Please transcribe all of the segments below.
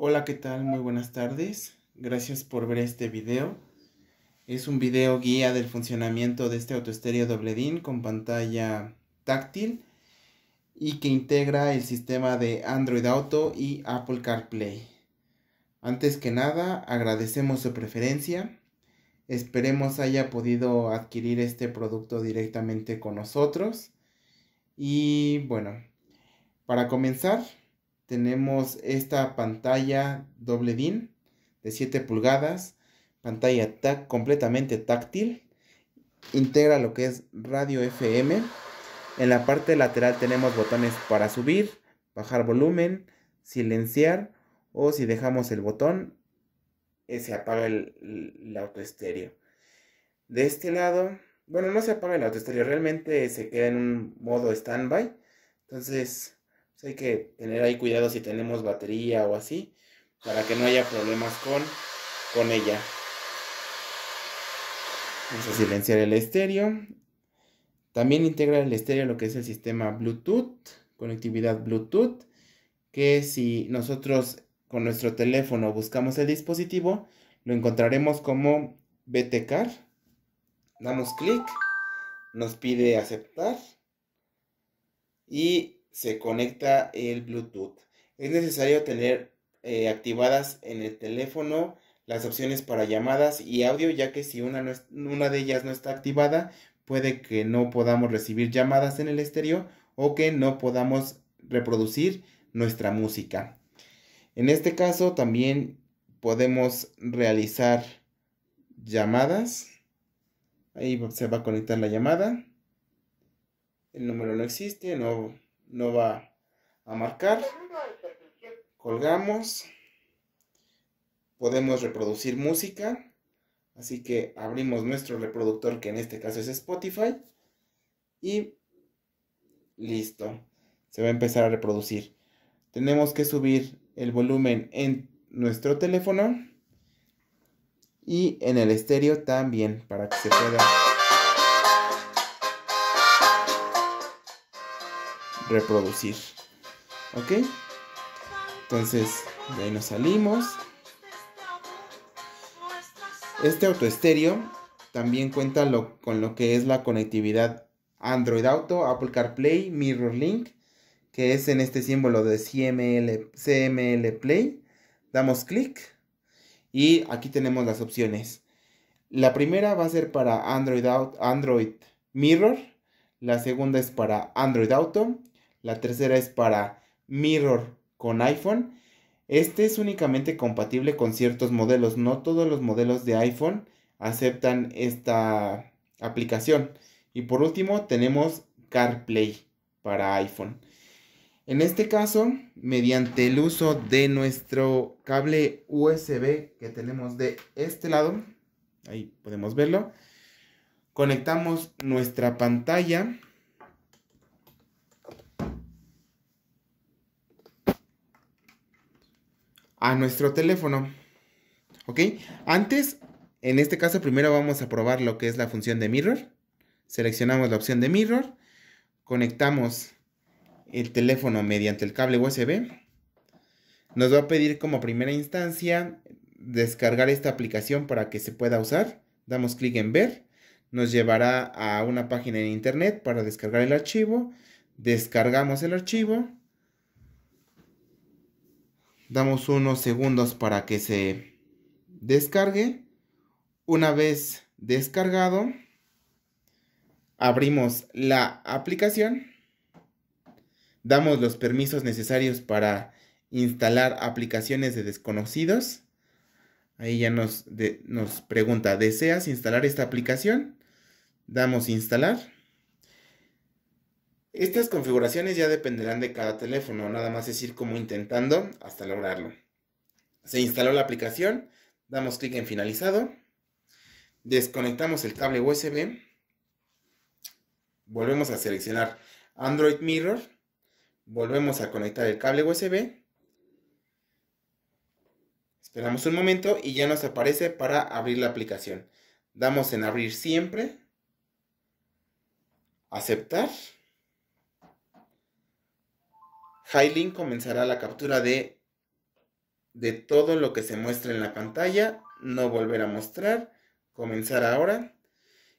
Hola, ¿qué tal? Muy buenas tardes. Gracias por ver este video. Es un video guía del funcionamiento de este autoestéreo doble DIN con pantalla táctil y que integra el sistema de Android Auto y Apple CarPlay. Antes que nada, agradecemos su preferencia. Esperemos haya podido adquirir este producto directamente con nosotros. Y bueno, para comenzar, tenemos esta pantalla doble DIN de 7 pulgadas, pantalla completamente táctil, integra lo que es radio FM. En la parte lateral tenemos botones para subir, bajar volumen, silenciar o si dejamos el botón eh, se apaga el, el autoestéreo. De este lado, bueno, no se apaga el autoestéreo, realmente se queda en un modo standby. Entonces, pues, hay que tener ahí cuidado si tenemos batería o así, para que no haya problemas con, con ella. Vamos a silenciar el estéreo. También integra el estéreo lo que es el sistema Bluetooth, conectividad Bluetooth, que si nosotros con nuestro teléfono buscamos el dispositivo, lo encontraremos como BTCAR. Damos clic, nos pide aceptar y se conecta el Bluetooth. Es necesario tener eh, activadas en el teléfono las opciones para llamadas y audio, ya que si una, una de ellas no está activada, puede que no podamos recibir llamadas en el estéreo o que no podamos reproducir nuestra música. En este caso también podemos realizar llamadas. Ahí se va a conectar la llamada. El número no existe, no no va a marcar. Colgamos. Podemos reproducir música. Así que abrimos nuestro reproductor que en este caso es Spotify. Y listo. Se va a empezar a reproducir. Tenemos que subir el volumen en nuestro teléfono. Y en el estéreo también para que se pueda... reproducir. ¿Ok? Entonces, de ahí nos salimos. Este auto estéreo también cuenta con lo que es la conectividad Android Auto, Apple CarPlay, Mirror Link, que es en este símbolo de CML, CML Play. Damos clic y aquí tenemos las opciones. La primera va a ser para Android, Android Mirror, la segunda es para Android Auto, la tercera es para Mirror con iPhone. Este es únicamente compatible con ciertos modelos. No todos los modelos de iPhone aceptan esta aplicación. Y por último tenemos CarPlay para iPhone. En este caso, mediante el uso de nuestro cable USB que tenemos de este lado, ahí podemos verlo, conectamos nuestra pantalla a nuestro teléfono. ¿Ok? Antes, en este caso, primero vamos a probar lo que es la función de mirror. Seleccionamos la opción de mirror. Conectamos el teléfono mediante el cable USB. Nos va a pedir como primera instancia descargar esta aplicación para que se pueda usar. Damos clic en ver. Nos llevará a una página en internet para descargar el archivo. Descargamos el archivo Damos unos segundos para que se descargue. Una vez descargado, abrimos la aplicación. Damos los permisos necesarios para instalar aplicaciones de desconocidos. Ahí ya nos, nos pregunta, ¿deseas instalar esta aplicación? Damos instalar. Estas configuraciones ya dependerán de cada teléfono, nada más es ir como intentando hasta lograrlo. Se instaló la aplicación, damos clic en finalizado, desconectamos el cable USB, volvemos a seleccionar Android Mirror, volvemos a conectar el cable USB, esperamos un momento y ya nos aparece para abrir la aplicación. Damos en abrir siempre, aceptar. Highlink comenzará la captura de, de todo lo que se muestra en la pantalla, no volver a mostrar, comenzar ahora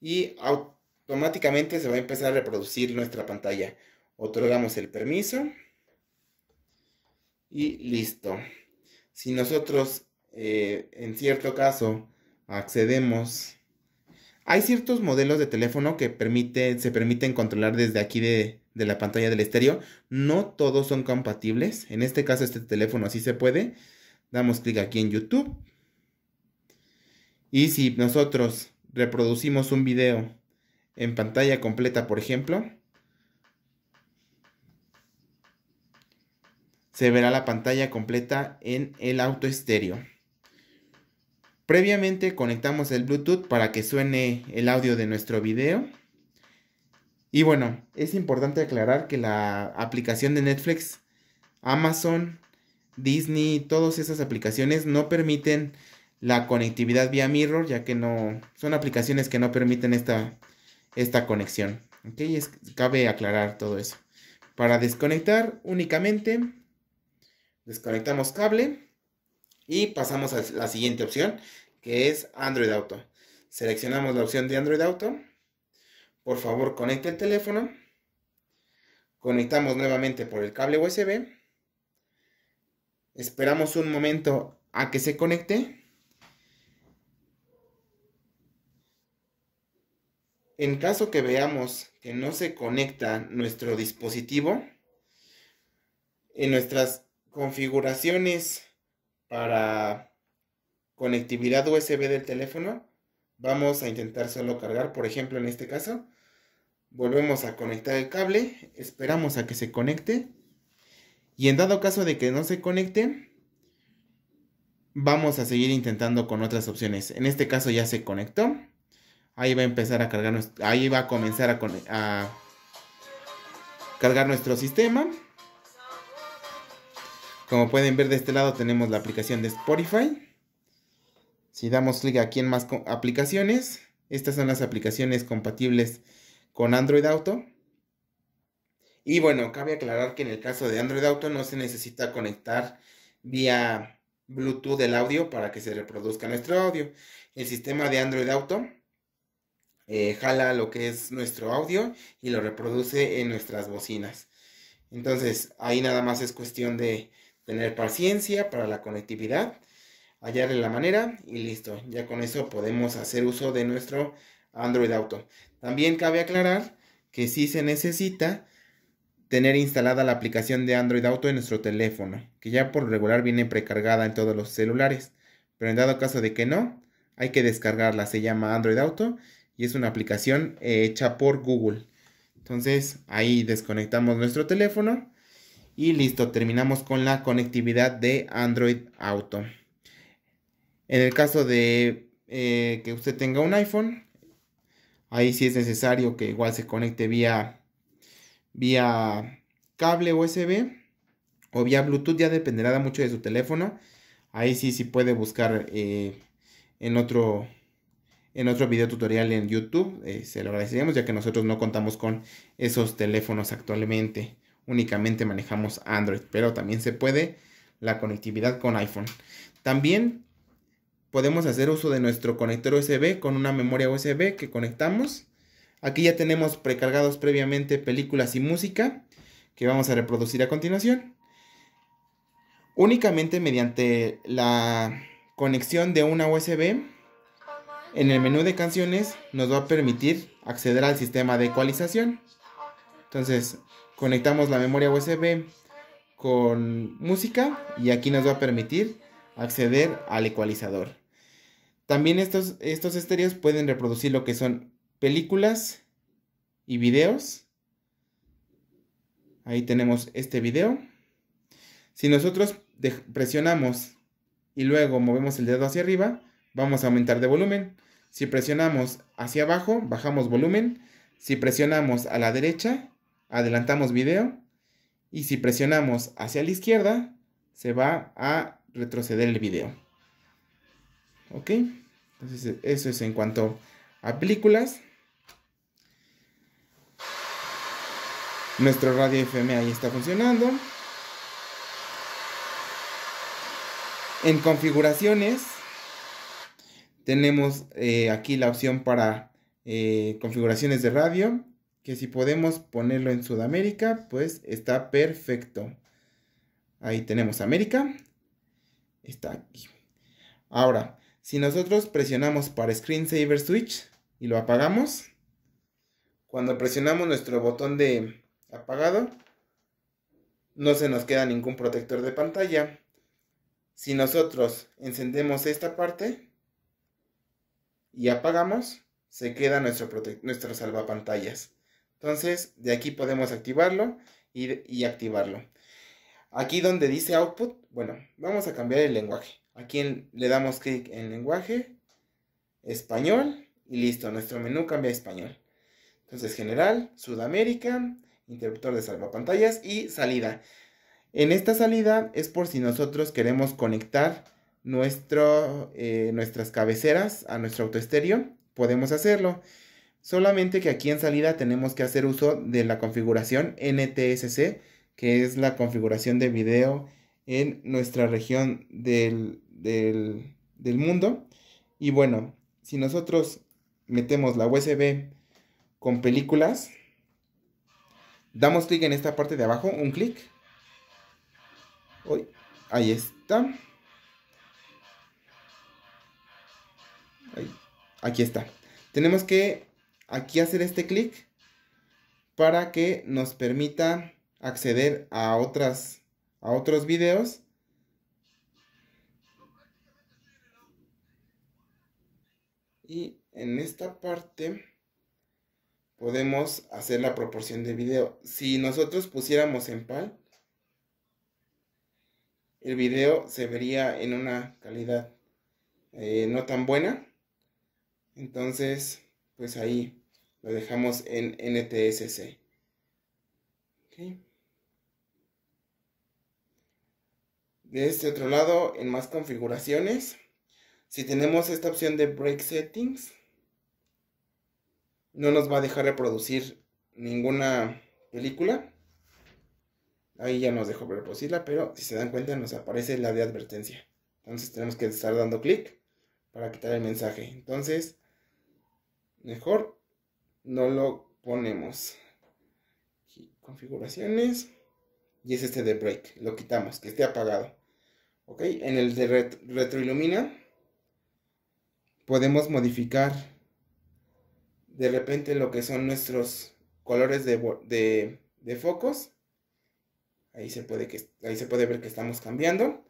y automáticamente se va a empezar a reproducir nuestra pantalla. Otorgamos el permiso y listo. Si nosotros eh, en cierto caso accedemos hay ciertos modelos de teléfono que se permiten controlar desde aquí de, de, la pantalla del estéreo. No todos son compatibles. En este caso, este teléfono así se puede. Damos clic aquí en YouTube. Y si nosotros reproducimos un video en pantalla completa, por ejemplo, se verá la pantalla completa en el auto estéreo. Previamente conectamos el Bluetooth para que suene el audio de nuestro video. Y bueno, es importante aclarar que la aplicación de Netflix, Amazon, Disney, todas esas aplicaciones no permiten la conectividad vía mirror, ya que no son aplicaciones que no permiten esta, esta conexión. ¿ok? cabe aclarar todo eso. Para desconectar únicamente desconectamos cable y pasamos a la siguiente opción, que es Android Auto. Seleccionamos la opción de Android Auto. Por favor, conecte el teléfono. Conectamos nuevamente por el cable USB. Esperamos un momento a que se conecte. En caso que veamos que no se conecta nuestro dispositivo, en nuestras configuraciones para conectividad USB del teléfono, vamos a intentar solo cargar, por ejemplo, en este caso, volvemos a conectar el cable, esperamos a que se conecte y en dado caso de que no se conecte, vamos a seguir intentando con otras opciones. En este caso ya se conectó. Ahí va a empezar a cargar, ahí va a comenzar a, a cargar nuestro sistema. Como pueden ver de este lado tenemos la aplicación de Spotify. Si damos clic aquí en más aplicaciones, estas son las aplicaciones compatibles con Android Auto. Y bueno, cabe aclarar que en el caso de Android Auto no se necesita conectar vía Bluetooth el audio para que se reproduzca nuestro audio. El sistema de Android Auto eh, jala lo que es nuestro audio y lo reproduce en nuestras bocinas. Entonces ahí nada más es cuestión de tener paciencia para la conectividad, hallarle la manera y listo. Ya con eso podemos hacer uso de nuestro Android Auto. También cabe aclarar que sí se necesita tener instalada la aplicación de Android Auto en nuestro teléfono, que ya por regular viene precargada en todos los celulares, pero en dado caso de que no, hay que descargarla, se llama Android Auto y es una aplicación eh, hecha por Google. Entonces ahí desconectamos nuestro teléfono y listo, terminamos con la conectividad de Android Auto. En el caso de eh, que usted tenga un iPhone, ahí sí es necesario que igual se conecte vía, vía cable USB o vía Bluetooth, ya dependerá mucho de su teléfono. Ahí sí, sí puede buscar eh, en otro en otro video tutorial en YouTube. Eh, se lo agradeceríamos ya que nosotros no contamos con esos teléfonos actualmente únicamente manejamos Android, pero también se puede la conectividad con iPhone. También podemos hacer uso de nuestro conector USB con una memoria USB que conectamos. Aquí ya tenemos precargados previamente películas y música que vamos a reproducir a continuación. Únicamente mediante la conexión de una USB en el menú de canciones nos va a permitir acceder al sistema de ecualización. Entonces, Conectamos la memoria USB con música y aquí nos va a permitir acceder al ecualizador. También estos, estos estéreos pueden reproducir lo que son películas y videos. Ahí tenemos este video. Si nosotros presionamos y luego movemos el dedo hacia arriba, vamos a aumentar de volumen. Si presionamos hacia abajo, bajamos volumen. Si presionamos a la derecha, adelantamos video y si presionamos hacia la izquierda se va a retroceder el video. ¿Ok? Entonces eso es en cuanto a películas. Nuestro radio FM ahí está funcionando. En configuraciones tenemos eh, aquí la opción para eh, configuraciones de radio que si podemos ponerlo en Sudamérica, pues está perfecto. Ahí tenemos América. Está aquí. Ahora, si nosotros presionamos para screensaver switch y lo apagamos, cuando presionamos nuestro botón de apagado, no se nos queda ningún protector de pantalla. Si nosotros encendemos esta parte y apagamos, se queda nuestro, nuestro salvapantallas. Entonces, de aquí podemos activarlo y, activarlo. Aquí donde dice output, bueno, vamos a cambiar el lenguaje. Aquí le damos clic en lenguaje, español y listo, nuestro menú cambia a español. Entonces, general, Sudamérica, interruptor de salvapantallas y salida. En esta salida es por si nosotros queremos conectar nuestro, eh, nuestras cabeceras a nuestro autoestéreo, podemos hacerlo. Solamente que aquí en salida tenemos que hacer uso de la configuración NTSC, que es la configuración de video en nuestra región del, mundo. Y bueno, si nosotros metemos la USB con películas, damos clic en esta parte de abajo, un clic. Ahí está. Aquí está. Tenemos que aquí hacer este clic para que nos permita acceder a otras a otros videos y en esta parte podemos hacer la proporción de video si nosotros pusiéramos en PAL el video se vería en una calidad eh, no tan buena entonces pues ahí lo dejamos en NTSC. De este otro lado, en más configuraciones, si tenemos esta opción de Break Settings, no nos va a dejar reproducir ninguna película. Ahí ya nos dejó reproducirla, pero si se dan cuenta nos aparece la de advertencia. Entonces tenemos que estar dando clic para quitar el mensaje. Entonces, mejor no lo ponemos. configuraciones. Y es este de break. Lo quitamos, que esté apagado. Ok, en el de retroilumina podemos modificar de repente lo que son nuestros colores de, de focos. Ahí se, puede que, ahí se puede ver que estamos cambiando.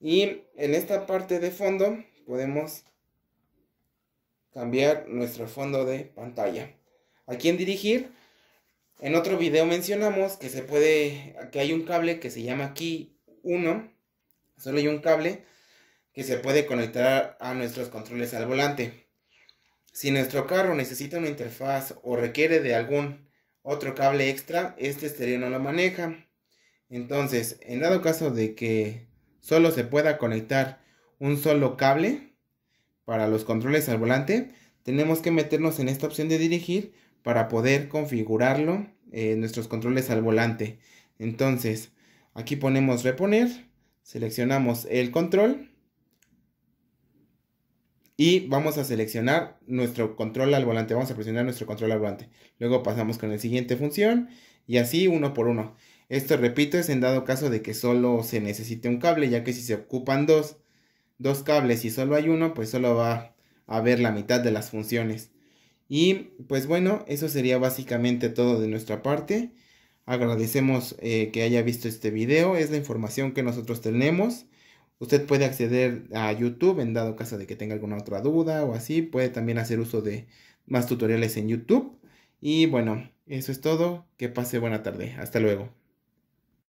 Y en esta parte de fondo podemos cambiar nuestro fondo de pantalla a quién dirigir. En otro video mencionamos que se puede, que hay un cable que se llama aquí 1, solo hay un cable que se puede conectar a nuestros controles al volante. Si nuestro carro necesita una interfaz o requiere de algún otro cable extra, este exterior no lo maneja. Entonces, en dado caso de que solo se pueda conectar un solo cable para los controles al volante, tenemos que meternos en esta opción de dirigir para poder configurarlo eh, nuestros controles al volante. Entonces, aquí ponemos reponer, seleccionamos el control y vamos a seleccionar nuestro control al volante, vamos a presionar nuestro control al volante. Luego pasamos con la siguiente función y así uno por uno. Esto repito es en dado caso de que solo se necesite un cable, ya que si se ocupan dos, dos cables y solo hay uno, pues solo va a haber la mitad de las funciones. Y pues bueno, eso sería básicamente todo de nuestra parte. Agradecemos eh, que haya visto este video, es la información que nosotros tenemos. Usted puede acceder a YouTube en dado caso de que tenga alguna otra duda o así. Puede también hacer uso de más tutoriales en YouTube. Y bueno, eso es todo. Que pase buena tarde. Hasta luego.